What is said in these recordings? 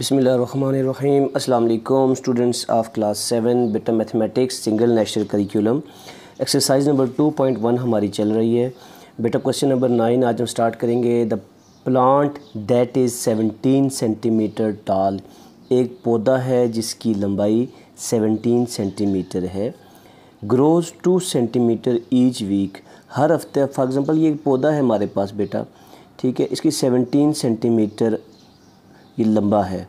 बिसमीम अल्लाम students of class seven बेटा mathematics single national curriculum exercise number two point one हमारी चल रही है बेटा क्वेश्चन नंबर नाइन आज हम स्टार्ट करेंगे the plant that is seventeen centimetre tall एक पौधा है जिसकी लंबाई सेवनटीन सेंटीमीटर है grows two centimetre each week हर हफ्ते फॉर एग्ज़ाम्पल ये एक पौधा है हमारे पास बेटा ठीक है इसकी सेवनटीन सेंटीमीटर ये लंबा है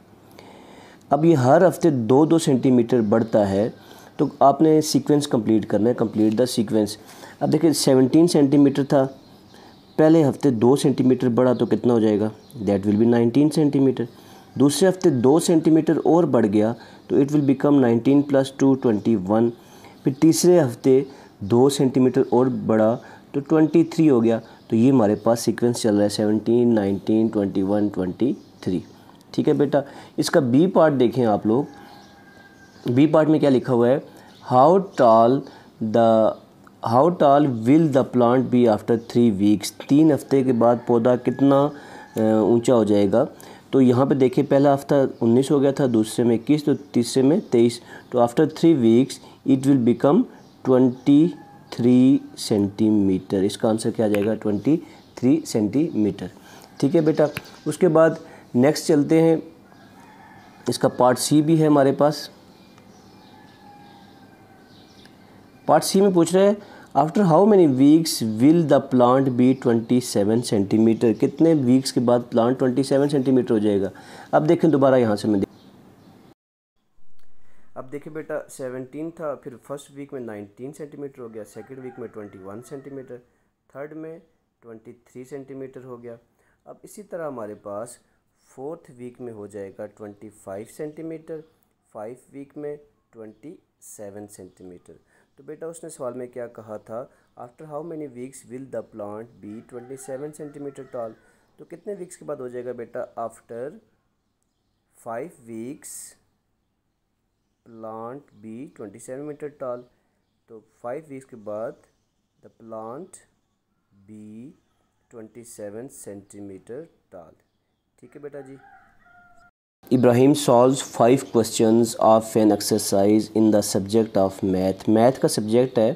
अब ये हर हफ्ते दो दो सेंटीमीटर बढ़ता है तो आपने सीक्वेंस कंप्लीट करना है कंप्लीट द सीक्वेंस अब देखिए सेवनटीन सेंटीमीटर था पहले हफ्ते दो सेंटीमीटर बढ़ा तो कितना हो जाएगा that will be nineteen centimetre दूसरे हफ्ते दो सेंटीमीटर और बढ़ गया तो it will become nineteen plus two twenty one फिर तीसरे हफ्ते दो सेंटीमीटर और बढ़ा तो ट्वेंटी थ्री हो गया तो ये हमारे पास सीक्वेंस चल रहा है seventeen nineteen twenty one twenty three ठीक है बेटा इसका बी पार्ट देखें आप लोग बी पार्ट में क्या लिखा हुआ है how tall the how tall will the plant be after three weeks तीन हफ्ते के बाद पौधा कितना ऊंचा हो जाएगा तो यहाँ पे देखिए पहला हफ्ता 19 हो गया था दूसरे में इक्कीस तो तीसरे में तेईस तो after three weeks it will become twenty three centimetre इसका आंसर क्या आ जाएगा ट्वेंटी थ्री सेंटीमीटर ठीक है बेटा उसके बाद नेक्स्ट चलते हैं इसका पार्ट सी भी है हमारे पास पार्ट सी में पूछ रहे हैं after how many weeks will the plant be 27 centimetre कितने वीक्स के बाद प्लांट 27 सेंटीमीटर हो जाएगा अब देखें दोबारा यहाँ से मैं देख अब देखें बेटा 17 था फिर फर्स्ट वीक में 19 सेंटीमीटर हो गया सेकंड वीक में 21 सेंटीमीटर थर्ड में 23 सेंटीमीटर हो गया अब इसी तरह हमारे पास फोर्थ वीक में हो जाएगा twenty five centimetre five week में ट्वेंटी सेवन सेंटीमीटर तो बेटा उसने सवाल में क्या कहा था after how many weeks will the plant be twenty seven centimetre tall तो कितने वीक्स के बाद हो जाएगा बेटा after five weeks plant be twenty seven metre tall तो फाइव वीक्स के बाद the plant be twenty seven centimetre tall ठीक है बेटा जी Ibrahim solve five questions of an exercise in the subject of math math का सब्जेक्ट है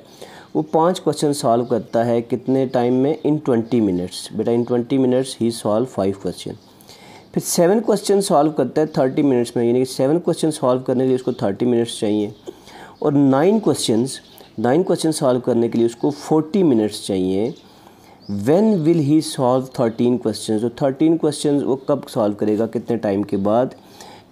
वो पांच क्वेश्चन सॉल्व करता है कितने टाइम में इन ट्वेंटी मिनट्स बेटा इन ट्वेंटी मिनट्स ही सॉल्व फाइव क्वेश्चन फिर सेवन क्वेश्चन सॉल्व करता है थर्टी मिनट्स में यानी कि सेवन क्वेश्चन सॉल्व करने के लिए उसको थर्टी मिनट्स चाहिए और nine question nine question solve करने के लिए उसको फोर्टी मिनट्स चाहिए when will he solve thirteen question तो थर्टीन क्वेश्चन वो कब सॉल्व करेगा कितने टाइम के बाद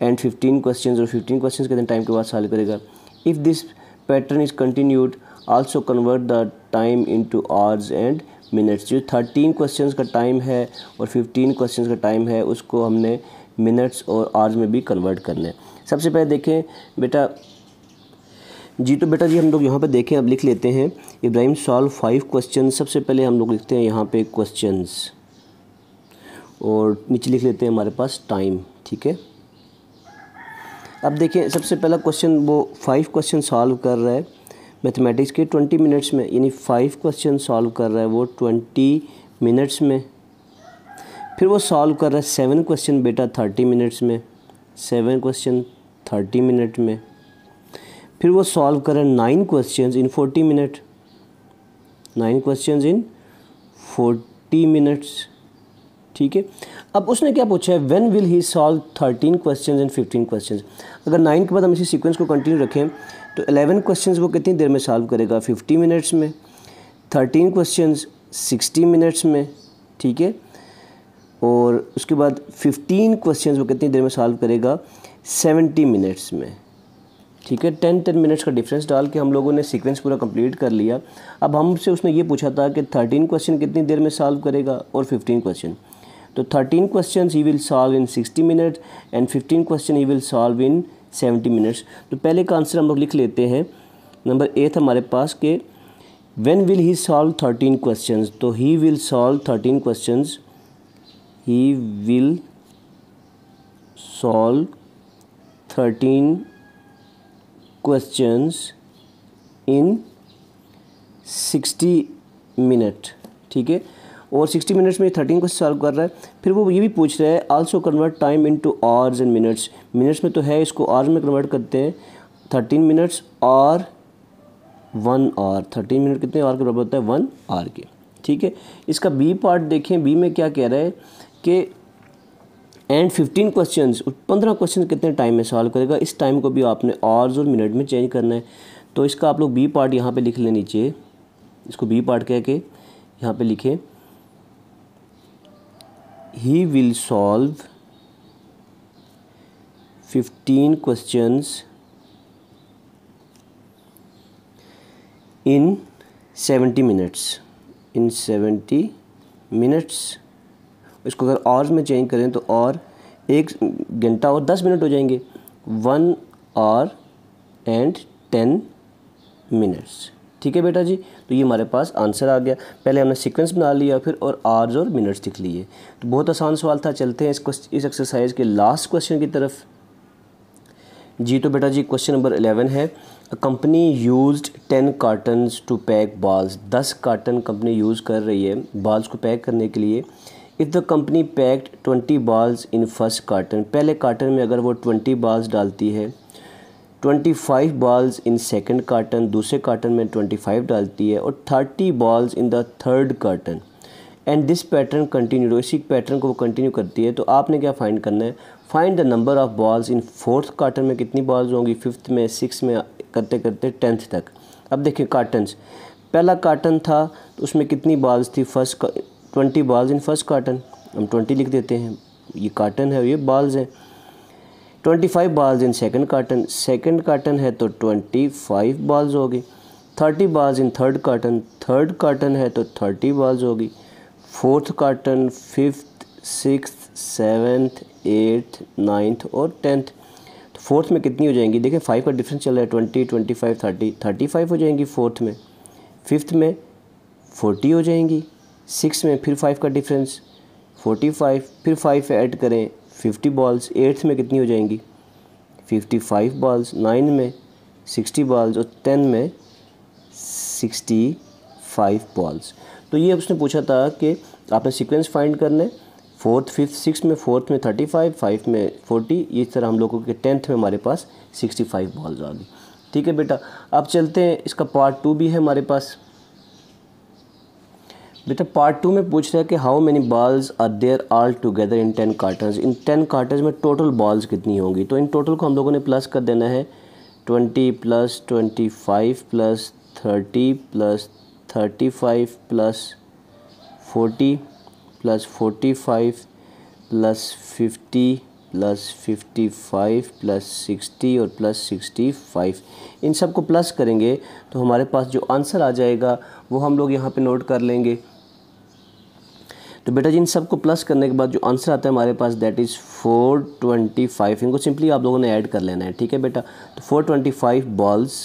एंड फिफ्टीन क्वेश्चन और फिफ्टीन क्वेश्चन कितने टाइम के बाद सॉल्व करेगा if this pattern is continued also convert the time to hours and minutes जो थर्टीन क्वेश्चन का टाइम है और फिफ्टीन क्वेश्चन का टाइम है उसको हमने मिनट्स और आवर्स में भी कन्वर्ट करना है सबसे पहले देखें बेटा जी तो बेटा जी हम लोग यहाँ पे देखें अब लिख लेते हैं इब्राहिम सॉल्व फाइव क्वेश्चन सबसे पहले हम लोग लिखते हैं यहाँ पे क्वेश्चंस और नीचे लिख लेते हैं हमारे पास टाइम ठीक है अब देखिए सबसे पहला क्वेश्चन वो फाइव क्वेश्चन सॉल्व कर रहा है मैथमेटिक्स के ट्वेंटी मिनट्स में यानी फाइव क्वेश्चन सॉल्व कर रहा है वो ट्वेंटी मिनट्स में फिर वो सॉल्व कर रहा है सेवन क्वेश्चन बेटा थर्टी मिनट्स में सेवन क्वेश्चन थर्टी मिनट में फिर वो सॉल्व करें nine question in forty minute nine question in forty minutes ठीक है अब उसने क्या पूछा है when will he solve thirteen question and fifteen question अगर नाइन के बाद हम इसी सीक्वेंस को कंटिन्यू रखें तो एलेवन क्वेश्चन वो कितनी देर में सॉल्व करेगा फिफ्टी मिनट्स में थर्टीन क्वेश्चन सिक्सटी मिनट्स में ठीक है और उसके बाद फिफ्टीन क्वेश्चन वो कितनी देर में सॉल्व करेगा सेवेंटी मिनट्स में ठीक है टेन टेन मिनट्स का डिफरेंस डाल के हम लोगों ने सीक्वेंस पूरा कंप्लीट कर लिया अब हमसे उसने ये पूछा था कि थर्टीन क्वेश्चन कितनी देर में सॉल्व करेगा और फिफ्टीन क्वेश्चन तो thirteen question he will solve in sixty minute and fifteen question he will solve in seventy minutes तो पहले का आंसर हम लोग लिख लेते हैं नंबर एथ हमारे पास के when will he solve thirteen question तो he will solve thirteen question he will solve thirteen questions in sixty minute ठीक है और सिक्सटी मिनट्स में थर्टीन क्वेश्चन सॉल्व कर रहा है फिर वो ये भी पूछ रहा है also convert time into hours and minutes minutes में तो है इसको आवर्स में कन्वर्ट करते हैं थर्टीन मिनट्स और वन आवर थर्टीन मिनट कितने आवर के बराबर होता है वन आवर के ठीक है इसका बी पार्ट देखें बी में क्या कह रहा है कि एंड फिफ्टीन क्वेश्चन पंद्रह क्वेश्चन कितने टाइम में सॉल्व करेगा इस टाइम को भी आपने आवर्स और मिनट में चेंज करना है तो इसका आप लोग बी पार्ट यहाँ पे लिख लें नीचे इसको बी पार्ट कह के यहाँ पे लिखें he will solve fifteen questions in 70 minutes in 70 minutes इसको अगर आवर्स में चेंज करें तो और एक घंटा और दस मिनट हो जाएंगे one hour and ten minutes ठीक है बेटा जी तो ये हमारे पास आंसर आ गया पहले हमने सीक्वेंस बना लिया फिर और आर्स और मिनट्स दिख लिए तो बहुत आसान सवाल था चलते हैं इस इस एक्सरसाइज के लास्ट क्वेश्चन की तरफ जी तो बेटा जी क्वेश्चन नंबर एलेवन है company use ten cartons to pack balls दस कार्टन कंपनी यूज़ कर रही है बाल्स को पैक करने के लिए if the company packed twenty balls in first carton पहले कार्टन में अगर वो ट्वेंटी बॉल्स डालती है twenty five balls in second carton दूसरे कार्टन में ट्वेंटी फाइव डालती है और thirty balls in the third carton and this pattern continue इसी पैटर्न को वो कंटिन्यू करती है तो आपने क्या फाइंड करना है find the number of balls in fourth carton में कितनी बॉल्स होंगी फिफ्थ में सिक्स में करते करते टेंथ तक अब देखिए कार्टन्स पहला कार्टन था तो उसमें कितनी बॉल्स थी first twenty balls in first carton हम ट्वेंटी लिख देते हैं ये कार्टन है ये बॉल्स हैं twenty five balls in second carton second carton है तो ट्वेंटी फाइव बॉल्स होगी thirty balls in third carton third carton है तो थर्टी बॉल्स होगी fourth carton fifth six seventh eighth ninth और टेंथ तो फोर्थ में कितनी हो जाएंगी देखें फाइव का डिफरेंस चल रहा है twenty twenty five thirty thirty five हो जाएंगी फोर्थ में फिफ्थ में फोर्टी हो जाएंगी सिक्स में फिर फाइव का डिफरेंस फोर्टी फाइव फिर फाइव ऐड करें फिफ्टी बॉल्स एट्थ में कितनी हो जाएंगी फिफ्टी फाइव बॉल्स नाइन में सिक्सटी बॉल्स और टेन में सिक्सटी फाइव बॉल्स तो ये उसने पूछा था कि आपने सीक्वेंस फाइंड करने फोर्थ फिफ्थ सिक्स में फोर्थ में थर्टी फाइव फाइव में फोर्टी इस तरह हम लोगों के टेंथ में हमारे पास सिक्सटी फाइव बॉल्स आ गई ठीक है बेटा अब चलते हैं इसका पार्ट टू भी है हमारे पास बेटा पार्ट टू में पूछ रहा है कि how many balls are there all together in ten cartons in ten cartons में टोटल बॉल्स कितनी होंगी तो इन टोटल को हम लोगों ने प्लस कर देना है twenty plus twenty five plus thirty plus thirty five plus forty plus forty five plus fifty plus fifty five plus sixty और प्लस सिक्सटी फाइव इन सबको प्लस करेंगे तो हमारे पास जो आंसर आ जाएगा वो हम लोग यहाँ पे नोट कर लेंगे तो बेटा जी इन सबको प्लस करने के बाद जो आंसर आता है हमारे पास that is four twenty five इनको सिंपली आप लोगों ने ऐड कर लेना है ठीक है बेटा तो four twenty five balls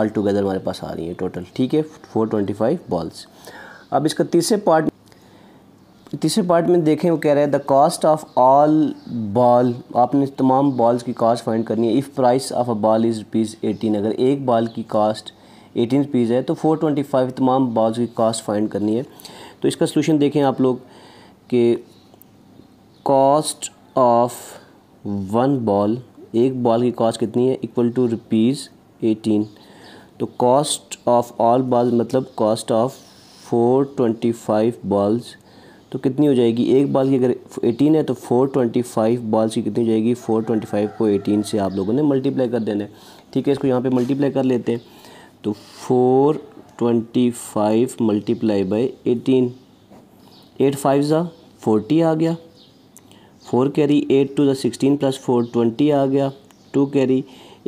all together हमारे पास आ रही हैं टोटल ठीक है फोर ट्वेंटी फाइव बॉल्स अब इसका तीसरे पार्ट तीसरे पार्ट में देखें वो कह रहा है the cost of all ball आपने तमाम बॉल्स की कॉस्ट फाइंड करनी है if price of a ball is rupees eighteen अगर एक बॉल की कॉस्ट एटीन रुपीज़ है तो फोर ट्वेंटी फाइव तमाम बॉल्स की कॉस्ट फाइंड करनी है तो इसका सोल्यूशन देखें आप लोग कि कॉस्ट ऑफ वन बॉल एक बॉल की कॉस्ट कितनी है इक्वल टू रुपीज़ एटीन तो कॉस्ट ऑफ ऑल बॉल मतलब cost of four twenty five balls तो कितनी हो जाएगी एक बॉल की अगर एटीन है तो फोर ट्वेंटी फाइव बॉल्स की कितनी हो जाएगी फोर ट्वेंटी फाइव को एटीन से आप लोगों ने मल्टीप्लाई कर देना है ठीक है इसको यहाँ पे मल्टीप्लाई कर लेते हैं तो four twenty five multiply by eighteen eight five ज़ा फोर्टी आ गया फोर कैरी एट टू ज़ा सिक्सटीन प्लस फोर ट्वेंटी आ गया टू कैरी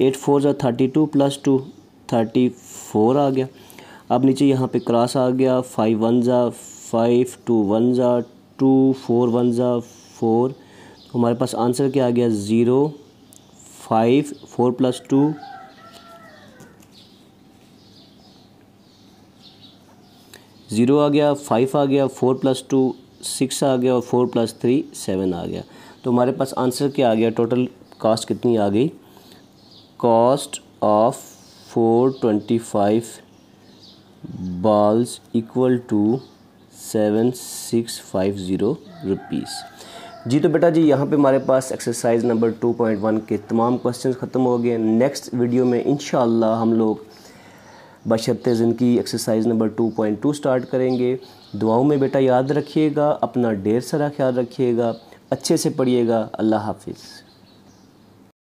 एट फोर ज़ा thirty two plus two thirty four आ गया अब नीचे यहाँ पे क्रॉस आ गया फाइव वन ज़ा फाइव टू वन ज़ा टू फोर वन ज़ा फोर हमारे पास आंसर क्या आ गया zero five four plus to zero आ गया फाइव आ गया फोर प्लस टू सिक्स आ गया और फोर प्लस थ्री सेवन आ गया तो हमारे पास आंसर क्या आ गया टोटल कास्ट कितनी आ गई cost of four twenty five balls equal to seven six five zero rupees जी तो बेटा जी यहाँ पे हमारे पास exercise number two point one के तमाम क्वेश्चंस ख़त्म हो गए नेक्स्ट वीडियो में इन हम लोग बशर्त ज़िंदगी exercise number two point two start करेंगे दुआओं में बेटा याद रखिएगा अपना ढेर सारा ख्याल रखिएगा अच्छे से पढ़िएगा अल्लाह हाफिज़